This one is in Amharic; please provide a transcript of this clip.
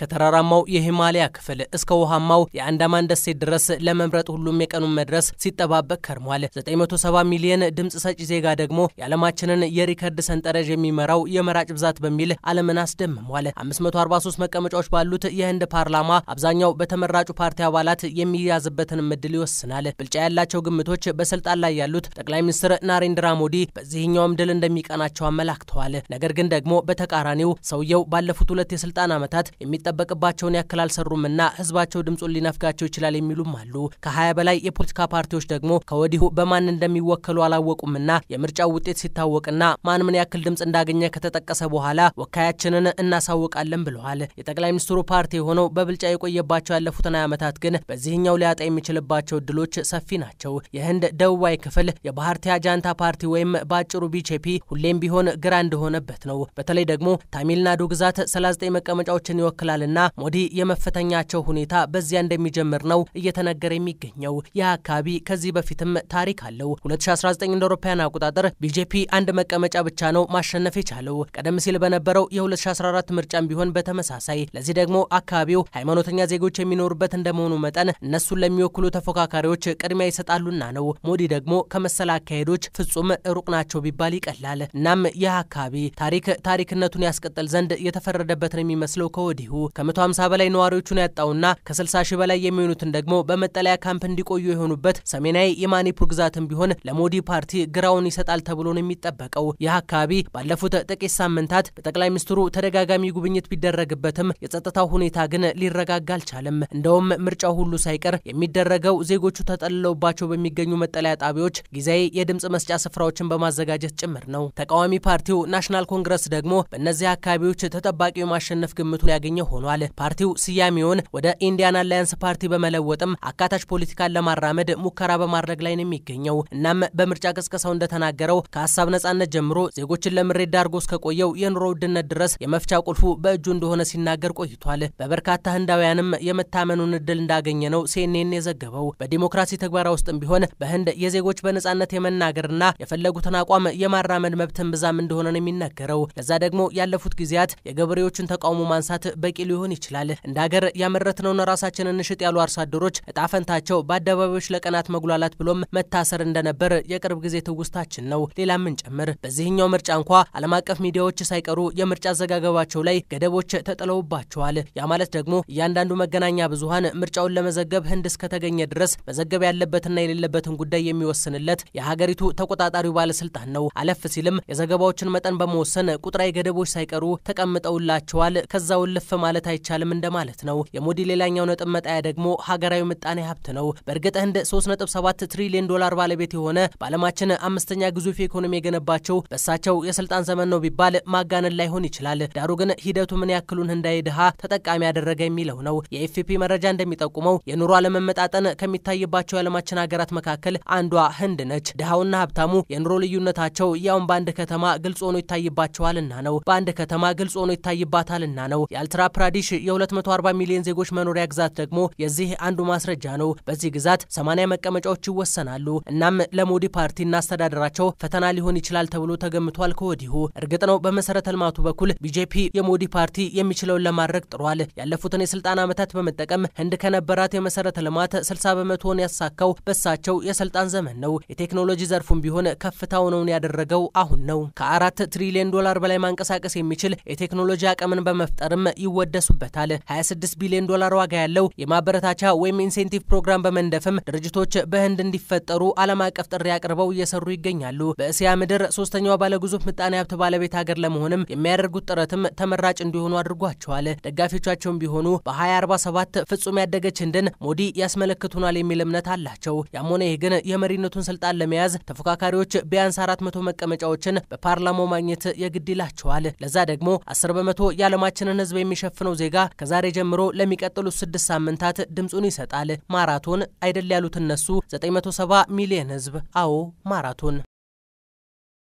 ከተራራማው የሂማሊያ ክፍል እስከ ውሃማው የአንዳማን ደሴት ድረስ ለመምረጥ ሁሉም የቀኑን መድረስ ሲጠባበቅ ከርሟል። 970 ሚሊዮን ድምፅ ሰጪ ዜጋ ደግሞ የዓለማችንን የሪከርድ ሰንጠረዥ የሚመራው የመራጭ ብዛት በሚል ዓለምን አስደምሟል። 543 መቀመጫዎች ባሉት የህንድ ፓርላማ አብዛኛው በተመራጩ ፓርቲ አባላት የሚያዝበትን ምድል ይወስናል። ብልጫ ያላቸው ግምቶች በስልጣን ላይ ያሉት ጠቅላይ ሚኒስትር ናሬንድራ ሞዲ በዚህኛውም ድል እንደሚቀናቸው አመላክተዋል። ነገር ግን ደግሞ በተቃራኒው ሰውየው ባለፉት ሁለት የስልጣን ዓመታት የሚጠ የሚጠበቅባቸውን ያክል አልሰሩምና ህዝባቸው ድምፁን ሊነፍጋቸው ይችላል የሚሉም አሉ። ከሀያ በላይ የፖለቲካ ፓርቲዎች ደግሞ ከወዲሁ በማን እንደሚወከሉ አላወቁምና የምርጫው ውጤት ሲታወቅና ማን ምን ያክል ድምፅ እንዳገኘ ከተጠቀሰ በኋላ ወካያችንን እናሳውቃለን ብለዋል። የጠቅላይ ሚኒስትሩ ፓርቲ የሆነው በብልጫ የቆየባቸው ያለፉትን ሀያ ዓመታት ግን በዚህኛው ሊያጣ የሚችልባቸው እድሎች ሰፊ ናቸው። የህንድ ደቡባዊ ክፍል የባህርቲያ ጃንታ ፓርቲ ወይም በአጭሩ ቢቼፒ ሁሌም ቢሆን ግራ እንደሆነበት ነው። በተለይ ደግሞ ታሚልናዱ ግዛት 39 መቀመጫዎችን ይወክላል ና ሞዲ የመፈተኛቸው ሁኔታ በዚያ እንደሚጀምር ነው እየተነገረ የሚገኘው። ይህ አካባቢ ከዚህ በፊትም ታሪክ አለው። 2019 እንደ አውሮፓውያን አቆጣጠር ቢጄፒ አንድ መቀመጫ ብቻ ነው ማሸነፍ የቻለው። ቀደም ሲል በነበረው የ2014 ምርጫም ቢሆን በተመሳሳይ። ለዚህ ደግሞ አካባቢው ሃይማኖተኛ ዜጎች የሚኖሩበት እንደመሆኑ መጠን እነሱን ለሚወክሉ ተፎካካሪዎች ቅድሚያ ይሰጣሉና ነው። ሞዲ ደግሞ ከመሰል አካሄዶች ፍጹም ሩቅ ናቸው ቢባል ይቀላል። እናም ይህ አካባቢ ታሪክ ታሪክነቱን ያስቀጥል ዘንድ የተፈረደበት ነው የሚመስለው ከወዲሁ ከ150 በላይ ነዋሪዎቹን ያጣውና ከ60 ሺህ በላይ የሚሆኑትን ደግሞ በመጠለያ ካምፕ እንዲቆዩ የሆኑበት ሰሜናዊ የማኒፑር ግዛትም ቢሆን ለሞዲ ፓርቲ ግራውን ይሰጣል ተብሎ ነው የሚጠበቀው። ይህ አካባቢ ባለፉት ጥቂት ሳምንታት በጠቅላይ ሚኒስትሩ ተደጋጋሚ ጉብኝት ቢደረግበትም የጸጥታው ሁኔታ ግን ሊረጋጋ አልቻለም። እንደውም ምርጫው ሁሉ ሳይቀር የሚደረገው ዜጎቹ ተጠልለውባቸው በሚገኙ መጠለያ ጣቢያዎች ጊዜያዊ የድምፅ መስጫ ስፍራዎችን በማዘጋጀት ጭምር ነው። ተቃዋሚ ፓርቲው ናሽናል ኮንግረስ ደግሞ በእነዚህ አካባቢዎች ተጠባቂው የማሸነፍ ግምቱ ያገኘ ሆኗል። ፓርቲው ስያሜውን ወደ ኢንዲያን አላያንስ ፓርቲ በመለወጥም አካታች ፖለቲካን ለማራመድ ሙከራ በማድረግ ላይ ነው የሚገኘው። እናም በምርጫ ቅስቀሳው እንደተናገረው ከሀሳብ ነጻነት ጀምሮ ዜጎችን ለምሬት ዳርጎ እስከቆየው የኑሮ ውድነት ድረስ የመፍቻ ቁልፉ በእጁ እንደሆነ ሲናገር ቆይቷል። በበርካታ ህንዳውያንም የመታመኑን እድል እንዳገኘ ነው ሲኤንኤን የዘገበው። በዲሞክራሲ ተግባራ ውስጥም ቢሆን በህንድ የዜጎች በነጻነት የመናገርና የፈለጉትን አቋም የማራመድ መብትን ብዛም እንደሆነ ነው የሚነገረው። ለዛ ደግሞ ያለፉት ጊዜያት የገበሬዎችን ተቃውሞ ማንሳት በቂ ሊሆን ይችላል። እንደ ሀገር ያመረትነውን ራሳችንን እንሽጥ ያሉ አርሶ አደሮች እጣፈንታቸው በአደባባዮች ለቀናት መጉላላት ብሎም መታሰር እንደነበር የቅርብ ጊዜ ትውስታችን ነው። ምን ጨምር? በዚህኛው ምርጫ እንኳ ዓለም አቀፍ ሚዲያዎች ሳይቀሩ የምርጫ አዘጋገባቸው ላይ ገደቦች ተጥለውባቸዋል። ያ ማለት ደግሞ እያንዳንዱ መገናኛ ብዙሀን ምርጫውን ለመዘገብ ህንድ እስከተገኘ ድረስ መዘገብ ያለበትና የሌለበትን ጉዳይ የሚወስንለት የሀገሪቱ ተቆጣጣሪው ባለስልጣን ነው። አለፍ ሲልም የዘገባዎችን መጠን በመወሰን ቁጥራዊ ገደቦች ሳይቀሩ ተቀምጠውላቸዋል። ልፍ ማለት ማለት አይቻልም እንደማለት ነው። የሞዲ ሌላኛው ነጥብ መጣያ ደግሞ ሀገራዊ ምጣኔ ሀብት ነው። በእርግጥ ህንድ 3.7 ትሪሊዮን ዶላር ባለቤት የሆነ በዓለማችን አምስተኛ ግዙፍ ኢኮኖሚ የገነባቸው በእሳቸው የስልጣን ዘመን ነው ቢባል ማጋነን ላይሆን ይችላል። ዳሩ ግን ሂደቱ ምን ያክሉን ህንዳዊ ድሃ ተጠቃሚ ያደረገ የሚለው ነው። የኤፍፒ መረጃ እንደሚጠቁመው የኑሮ አለመመጣጠን ከሚታይባቸው የዓለማችን ሀገራት መካከል አንዷ ህንድ ነች። ድሃውና ሀብታሙ የኑሮ ልዩነታቸው ያውን በአንድ ከተማ ግልጽ ሆኖ ይታይባቸዋልና ነው። በአንድ ከተማ ግልጽ ሆኖ ይታይባታልና ነው። የአልትራ ፕራዲሽ የ240 ሚሊዮን ዜጎች መኖሪያ ግዛት ደግሞ የዚህ አንዱ ማስረጃ ነው። በዚህ ግዛት 80 መቀመጫዎች ይወሰናሉ። እናም ለሞዲ ፓርቲና አስተዳደራቸው ፈተና ሊሆን ይችላል ተብሎ ተገምቷል ከወዲሁ። እርግጥ ነው በመሰረተ ልማቱ በኩል ቢጄፒ የሞዲ ፓርቲ የሚችለውን ለማድረግ ጥሯል። ያለፉትን የስልጣን ዓመታት በመጠቀም ህንድ ከነበራት የመሰረተ ልማት 60 በመቶውን ያሳካው በሳቸው የስልጣን ዘመን ነው። የቴክኖሎጂ ዘርፉም ቢሆን ከፍታ ሆነውን ያደረገው አሁን ነው። ከአራት ትሪሊዮን ዶላር በላይ ማንቀሳቀስ የሚችል የቴክኖሎጂ አቅምን በመፍጠርም ይወደ አለ። 26 ቢሊዮን ዶላር ዋጋ ያለው የማበረታቻ ወይም ኢንሴንቲቭ ፕሮግራም በመንደፍም ድርጅቶች በህንድ እንዲፈጠሩ ዓለም አቀፍ ጥሪ አቅርበው እየሰሩ ይገኛሉ። በእስያ ምድር ሶስተኛው ባለግዙፍ ምጣኔ ሀብት ባለቤት ሀገር ለመሆንም የሚያደርጉት ጥረትም ተመራጭ እንዲሆኑ አድርጓቸዋል። ደጋፊዎቻቸውም ቢሆኑ በ2047 ፍጹም ያደገች ህንድን ሞዲ ያስመለክቱናል የሚል እምነት አላቸው። ያም ሆነ ይህ ግን የመሪነቱን ስልጣን ለመያዝ ተፎካካሪዎች ቢያንስ 400 መቀመጫዎችን በፓርላማው ማግኘት የግድ ይላቸዋል። ለዛ ደግሞ 10 በመቶ የዓለማችንን ህዝብ የሚሸፍ የሚሸፍነው ዜጋ ከዛሬ ጀምሮ ለሚቀጥሉት ስድስት ሳምንታት ድምፁን ይሰጣል። ማራቶን አይደል ያሉት እነሱ 970 ሚሊየን ህዝብ። አዎ ማራቶን